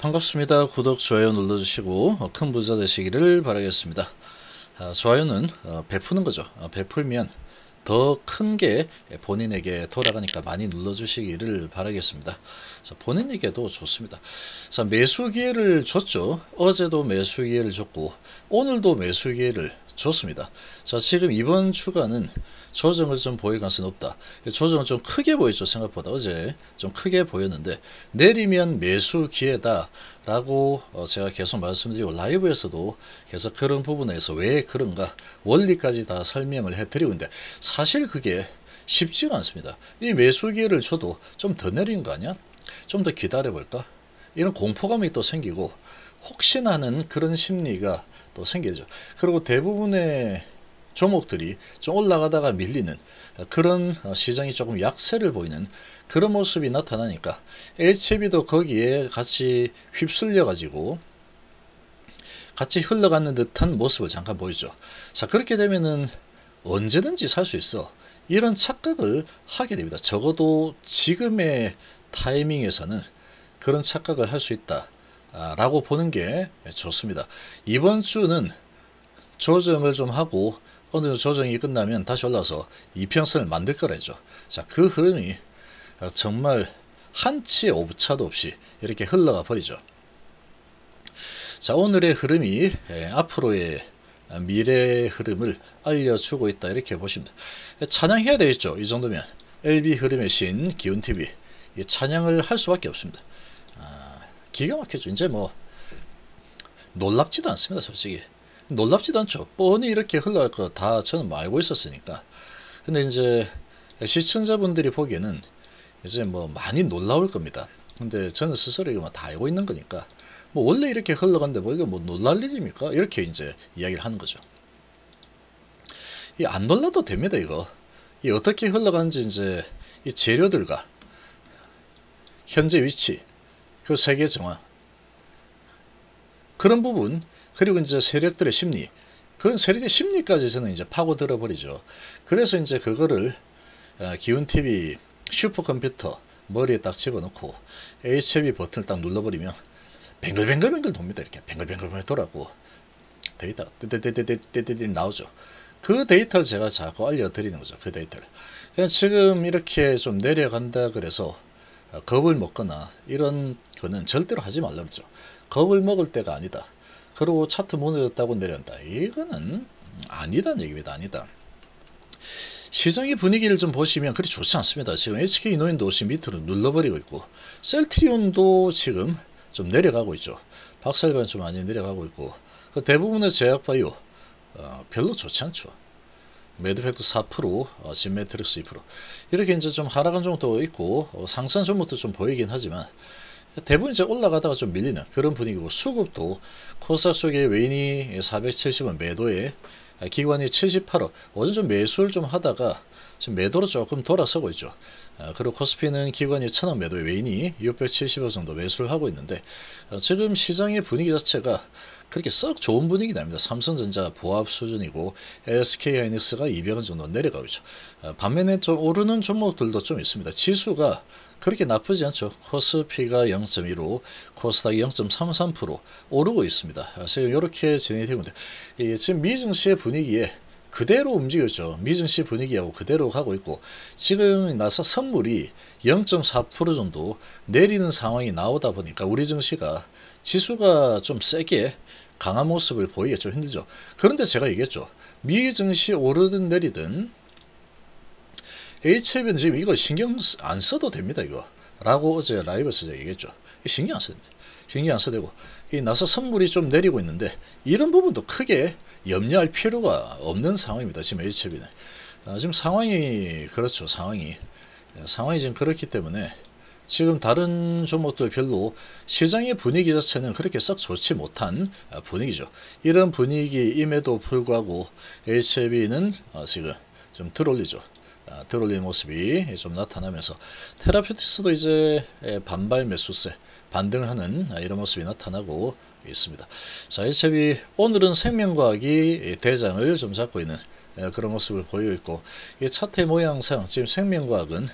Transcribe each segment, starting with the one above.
반갑습니다. 구독, 좋아요 눌러주시고 어, 큰 부자 되시기를 바라겠습니다. 아, 좋아요는 어, 베푸는 거죠. 어, 베풀면 더 큰 게 본인에게 돌아가니까 많이 눌러주시기를 바라겠습니다. 본인에게도 좋습니다. 매수 기회를 줬죠. 어제도 매수 기회를 줬고 오늘도 매수 기회를 좋습니다. 자 지금 이번 추가는 조정을 좀 보일 가능성이 높다. 조정을 좀 크게 보였죠. 생각보다 어제 좀 크게 보였는데 내리면 매수 기회다 라고 어, 제가 계속 말씀드리고 라이브에서도 계속 그런 부분에서 왜 그런가 원리까지 다 설명을 해드리고 있는데 사실 그게 쉽지가 않습니다. 이 매수 기회를 줘도 좀 더 내린 거 아니야? 좀 더 기다려볼까? 이런 공포감이 또 생기고 혹시나 하는 그런 심리가 또 생기죠. 그리고 대부분의 종목들이 좀 올라가다가 밀리는 그런 시장이 조금 약세를 보이는 그런 모습이 나타나니까 HB도 e 거기에 같이 휩쓸려 가지고 같이 흘러가는 듯한 모습을 잠깐 보이죠. 자 그렇게 되면은 언제든지 살 수 있어. 이런 착각을 하게 됩니다. 적어도 지금의 타이밍에서는 그런 착각을 할 수 있다. 라고 보는 게 좋습니다. 이번 주는 조정을 좀 하고 어느 정도 조정이 끝나면 다시 올라서 이평선을 만들 거래죠. 자, 그 흐름이 정말 한치의 오차도 없이 이렇게 흘러가 버리죠. 자, 오늘의 흐름이 예, 앞으로의 미래의 흐름을 알려주고 있다 이렇게 보십니다. 예, 찬양해야 되겠죠. 이 정도면 LB 흐름의 신 기운TV 찬양을 할 수밖에 없습니다. 기가 막혀죠 이제 뭐 놀랍지도 않습니다. 솔직히. 놀랍지도 않죠. 뻔히 이렇게 흘러갈 거 다 저는 알고 있었으니까. 근데 이제 시청자분들이 보기에는 이제 뭐 많이 놀라울 겁니다. 근데 저는 스스로 이거 뭐 다 알고 있는 거니까 뭐 원래 이렇게 흘러간데 뭐 이거 뭐 놀랄 일입니까? 이렇게 이제 이야기를 하는 거죠. 이 안 놀라도 됩니다 이거. 이 어떻게 흘러가는지 이제 이 재료들과 현재 위치 그 세계 정화 그런 부분 그리고 이제 세력들의 심리 그건 세력의 심리까지 저는 이제 파고들어 버리죠. 그래서 이제 그거를 어, 기운 TV 슈퍼컴퓨터 머리에 딱 집어넣고 HB 버튼을 딱 눌러버리면 뱅글뱅글뱅글 돕니다. 이렇게 뱅글뱅글뱅글 돌아고 데이터가 떼떼떼떼떼떼 나오죠. 그 데이터를 제가 자꾸 알려드리는 거죠. 그 데이터를. 지금 이렇게 좀 내려간다 그래서 겁을 먹거나 이런 거는 절대로 하지 말라 그랬죠. 겁을 먹을 때가 아니다. 그리고 차트 무너졌다고 내렸다. 이거는 아니다는 얘기입니다. 아니다. 시장의 분위기를 좀 보시면 그리 좋지 않습니다. 지금 HK 노인도 지 밑으로 눌러버리고 있고 셀트리온도 지금 좀 내려가고 있죠. 박살반 좀 많이 내려가고 있고 그 대부분의 제약바이오 어, 별로 좋지 않죠. 매드팩트 4%, 어, 진매트릭스 2% 이렇게 이제 좀 하락은 좀더 있고 어, 상승 전부터 좀 보이긴 하지만 대부분 이제 올라가다가 좀 밀리는 그런 분위기고 수급도 코스닥 속에 외인이 470원 매도에 아, 기관이 7 8억 어제 좀 매수를 좀 하다가 지금 매도로 조금 돌아서고 있죠. 아, 그리고 코스피는 기관이 천0원 매도에 외인이 6 7 0억 정도 매수를 하고 있는데 아, 지금 시장의 분위기 자체가 그렇게 썩 좋은 분위기납니다 삼성전자 보합 수준이고 SK하이닉스가 200원 정도 내려가고 있죠. 어, 반면에 좀 오르는 종목들도 좀 있습니다. 지수가 그렇게 나쁘지 않죠. 코스피가 0.15, 코스닥이 0.33% 오르고 있습니다. 어, 지금 이렇게 진행이 되고 있는데 지금 미증시의 분위기에 그대로 움직였죠. 미증시 분위기하고 그대로 가고 있고 지금 나서 선물이 0.4% 정도 내리는 상황이 나오다 보니까 우리 증시가 지수가 좀 세게 강한 모습을 보이기가 좀 힘들죠. 그런데 제가 얘기했죠. 미 증시 오르든 내리든 HF는 지금 이거 신경 안 써도 됩니다. 이거 라고 어제 라이브에서 얘기했죠. 신경 안 써도 됩니다. 신경 안 써도 되고 이나서 선물이 좀 내리고 있는데 이런 부분도 크게 염려할 필요가 없는 상황입니다. 지금 HB는. 아, 지금 상황이 그렇죠. 상황이. 예, 상황이 지금 그렇기 때문에 지금 다른 종목들 별로 시장의 분위기 자체는 그렇게 썩 좋지 못한 아, 분위기죠. 이런 분위기임에도 불구하고 HB는 아, 지금 좀 들올리죠. 아, 들올리는 모습이 좀 나타나면서 테라퓨티스도 이제 예, 반발 매수세 반등하는 이런 모습이 나타나고 있습니다. 자, 이첩이 오늘은 생명과학이 대장을 좀 잡고 있는 그런 모습을 보이고 있고 이 차트 모양상 지금 생명과학은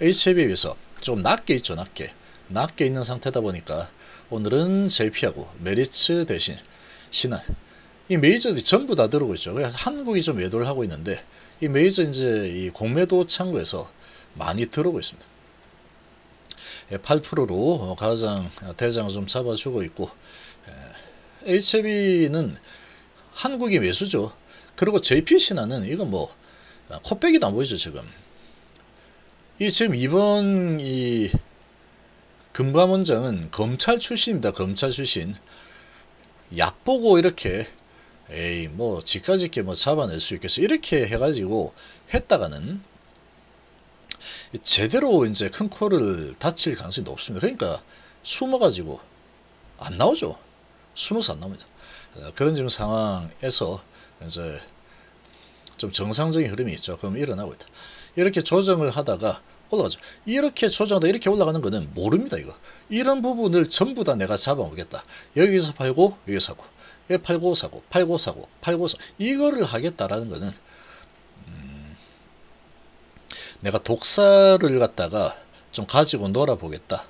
HB에 비해서 좀 낮게 있죠, 낮게. 낮게 있는 상태다 보니까 오늘은 JP하고 메리츠 대신 신한 이 메이저들이 전부 다 들어오고 있죠. 한국이 좀 외도를 하고 있는데 이 메이저 이제 이 공매도 창구에서 많이 들어오고 있습니다. 8%로 가장 대장을 좀 잡아주고 있고 h i v 는 한국이 매수죠. 그리고 JPC나는 이건 뭐 코빼기도 안 보이죠 지금. 이 지금 이번 이 금감원장은 검찰 출신입니다. 검찰 출신. 약 보고 이렇게 에이 뭐 지까짓게 뭐 잡아낼 수 있겠어 이렇게 해가지고 했다가는 제대로 이제 큰 코를 다칠 가능성이 높습니다. 그러니까 숨어가지고 안 나오죠. 20살 안 납니다. 어, 그런 지금 상황에서 이제 좀 정상적인 흐름이 있죠. 일어나고 있다. 이렇게 조정을 하다가 올라가죠. 이렇게 조정하다 이렇게 올라가는 거는 모릅니다. 이거. 이런 부분을 전부 다 내가 잡아오겠다 여기서 팔고 여기서 사고 여기 팔고 사고 팔고 사고 팔고 사고 이거를 하겠다라는 거는 음, 내가 독사를 갖다가 좀 가지고 놀아보겠다.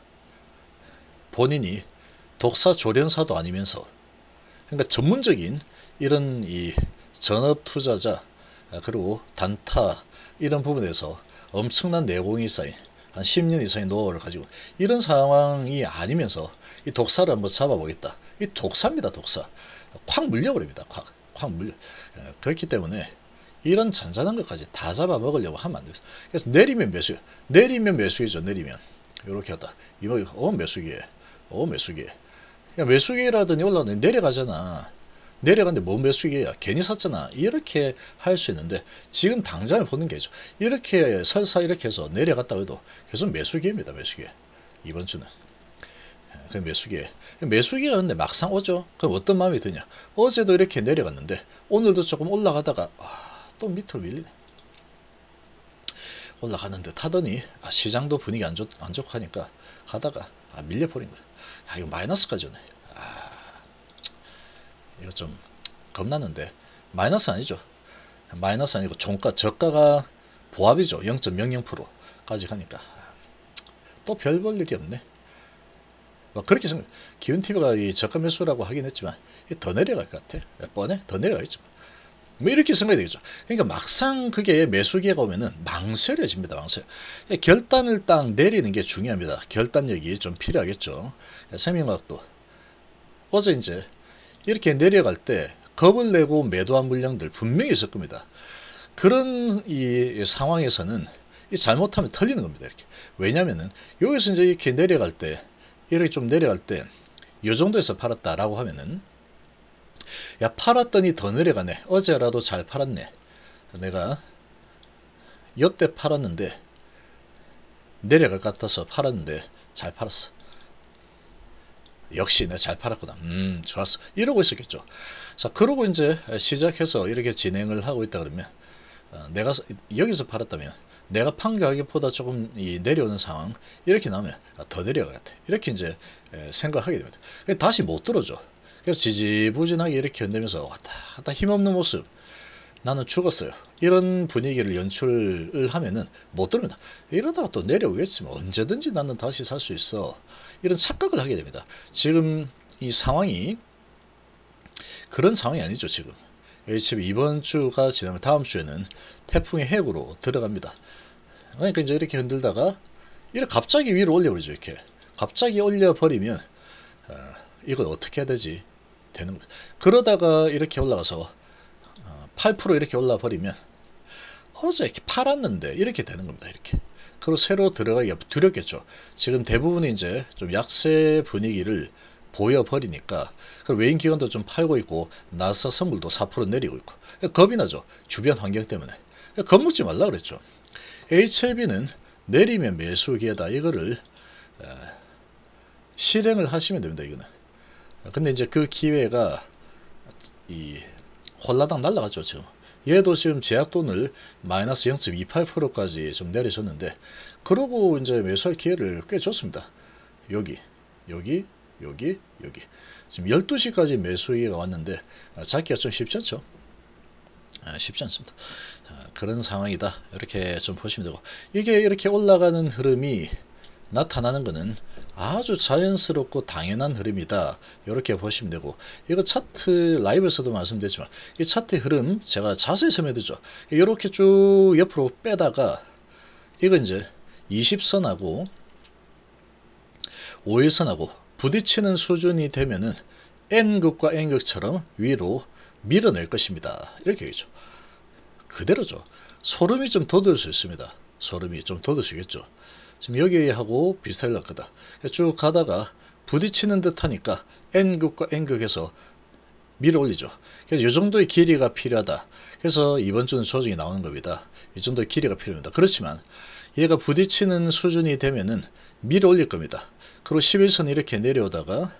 본인이 독사 조련사도 아니면서 그러니까 전문적인 이런 이 전업 투자자 아, 그리고 단타 이런 부분에서 엄청난 내공이 쌓인 한 10년 이상의 노하우를 가지고 이런 상황이 아니면서 이 독사를 한번 잡아보겠다. 이 독사입니다. 독사. 콱 물려버립니다. 콱. 콱 물려. 예, 그렇기 때문에 이런 잔잔한 것까지 다 잡아먹으려고 하면 안 돼요. 그래서 내리면 매수. 내리면 매수이죠. 내리면. 이렇게 하다. 이거 어 매수기에. 어 매수기에. 야, 매수기라더니 올라오네. 내려가잖아. 내려갔는데 뭔 매수기야. 괜히 샀잖아. 이렇게 할 수 있는데 지금 당장을 보는 게죠. 이렇게 설사 이렇게 해서 내려갔다 해도 계속 매수기입니다. 매수기. 이번 주는. 예, 그 매수기에 매수기가 근데 막상 오죠 그럼 어떤 마음이 드냐 어제도 이렇게 내려갔는데 오늘도 조금 올라가다가 아, 또 밑으로 밀리네 올라가는 듯 하더니 아, 시장도 분위기 안, 좋, 안 좋하니까 하다가 아, 밀려버린 거야. 야, 아, 이거 마이너스까지 오네. 아, 이거 좀 겁나는데 마이너스 아니죠. 마이너스 아니고 종가, 저가가 보합이죠. 0.00%까지 가니까 아, 또별 볼 일이 없네. 뭐 그렇게 생각. 기운TV가 이 저가 매수라고 하긴 했지만 더 내려갈 것 같아. 뻔해? 더 내려가겠지. 뭐 이렇게 생각이 되겠죠. 그러니까 막상 그게 매수기가 오면은 망설여집니다. 망설. 예, 결단을 딱 내리는 게 중요합니다. 결단력이 좀 필요하겠죠. 예, 세민각도 어제 이제 이렇게 내려갈 때 겁을 내고 매도한 물량들 분명히 있을 겁니다. 그런 이 상황에서는 이 잘못하면 털리는 겁니다. 이렇게. 왜냐면은 여기서 이제 이렇게 내려갈 때 이렇게 좀 내려갈 때 이 정도에서 팔았다라고 하면은 야 팔았더니 더 내려가네. 어제라도 잘 팔았네. 내가 요때 팔았는데 내려갈 것 같아서 팔았는데 잘 팔았어. 역시 내가잘 팔았구나. 음 좋았어. 이러고 있었겠죠. 자 그러고 이제 시작해서 이렇게 진행을 하고 있다 그러면 어, 내가 여기서 팔았다면 내가 판 가격보다 조금 이 내려오는 상황 이렇게 나오면 더내려가것같 이렇게 이제 생각하게 됩니다. 그러니까 다시 못 들어줘. 그래서 지지부진하게 이렇게 흔들면서 왔다 갔다 힘없는 모습 나는 죽었어요. 이런 분위기를 연출을 하면은 못들어니다 이러다가 또 내려오겠지만 언제든지 나는 다시 살 수 있어. 이런 착각을 하게 됩니다. 지금 이 상황이 그런 상황이 아니죠. 지금. 지금 이번 주가 지나면 다음 주에는 태풍의 핵으로 들어갑니다. 그러니까 이제 이렇게 흔들다가 이렇게 갑자기 위로 올려버리죠. 이렇게. 갑자기 올려버리면 어, 이걸 어떻게 해야 되지? 되는 거죠. 그러다가 이렇게 올라가서 8% 어, 이렇게 올라 버리면 어제 이렇게 팔았는데 이렇게 되는 겁니다. 이렇게. 그리고 새로 들어가기가 두렵겠죠. 지금 대부분이 이제 좀 약세 분위기를 보여버리니까 그 외인 기관도 좀 팔고 있고 나사 선물도 4% 내리고 있고 그러니까 겁이 나죠. 주변 환경 때문에. 그러니까 겁먹지 말라 그랬죠. HLB는 내리면 매수기에다 이거를 실행을 하시면 됩니다. 이거는. 아, 근데 이제 그 기회가 이 홀라당 날라갔죠 지금 얘도 지금 제약돈을 마이너스 0.28%까지 좀 내리셨는데 그러고 이제 매수할 기회를 꽤 줬습니다 여기 여기 여기 여기 지금 12시까지 매수기가 왔는데 아, 잡기가 좀 쉽지 않죠 아, 쉽지 않습니다 그런 상황이다 이렇게 좀 보시면 되고 이게 이렇게 올라가는 흐름이 나타나는 것은 아주 자연스럽고 당연한 흐름이다. 이렇게 보시면 되고 이거 차트 라이브에서도 말씀드렸지만 이 차트 흐름 제가 자세히 설명드죠 이렇게 쭉 옆으로 빼다가 이거 이제 20선하고 5일선하고 부딪히는 수준이 되면은 N극과 N극처럼 위로 밀어낼 것입니다. 이렇게 얘기죠. 그대로죠. 소름이 좀 돋을 수 있습니다. 소름이 좀 돋을 수 있겠죠. 지금 여기하고 비슷할것같다쭉 가다가 부딪히는 듯 하니까 N극과 N극에서 밀어 올리죠. 그래서 이 정도의 길이가 필요하다. 그래서 이번 주는 조정이 나오는 겁니다. 이 정도의 길이가 필요합니다. 그렇지만 얘가 부딪히는 수준이 되면은 밀어 올릴 겁니다. 그리고 11선 이렇게 내려오다가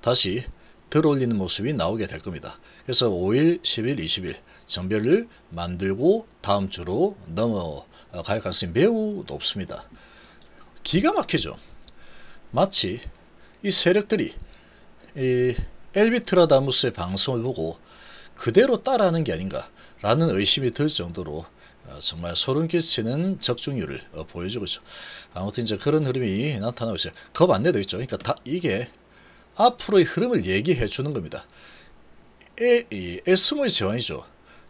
다시 들어 올리는 모습이 나오게 될 겁니다. 그래서 5일, 10일, 20일 정별을 만들고 다음 주로 넘어갈 가능성이 매우 높습니다. 기가 막히죠. 마치 이 세력들이 이 엘비트라다무스의 방송을 보고 그대로 따라하는 게 아닌가라는 의심이 들 정도로 어, 정말 소름 끼치는 적중률을 어, 보여주고 있죠. 아무튼 이제 그런 흐름이 나타나고 있어요. 겁 안내도 있죠. 그러니까 다 이게 앞으로의 흐름을 얘기해 주는 겁니다. 에, 스모의 제왕이죠.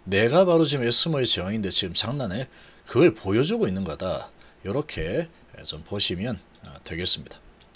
내가 바로 지금 에스모의 제왕인데 지금 장난에 그걸 보여주고 있는 거다. 이렇게 해서 예, 보시면 아, 되겠습니다.